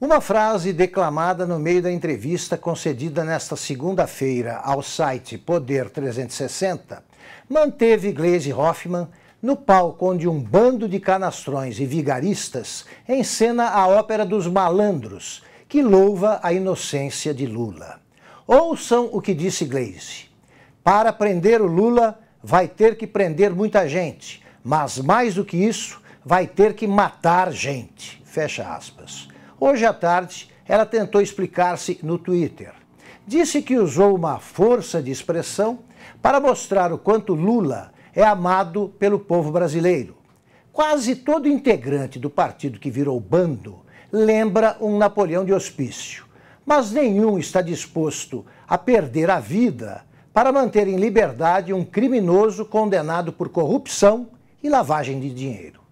Uma frase declamada no meio da entrevista concedida nesta segunda-feira ao site Poder 360 manteve Glaze Hoffman no palco onde um bando de canastrões e vigaristas encena a ópera dos malandros, que louva a inocência de Lula. Ouçam o que disse Glaze. Para prender o Lula, vai ter que prender muita gente mas mais do que isso, vai ter que matar gente. Fecha aspas. Hoje à tarde, ela tentou explicar-se no Twitter. Disse que usou uma força de expressão para mostrar o quanto Lula é amado pelo povo brasileiro. Quase todo integrante do partido que virou bando lembra um Napoleão de hospício, mas nenhum está disposto a perder a vida para manter em liberdade um criminoso condenado por corrupção e lavagem de dinheiro.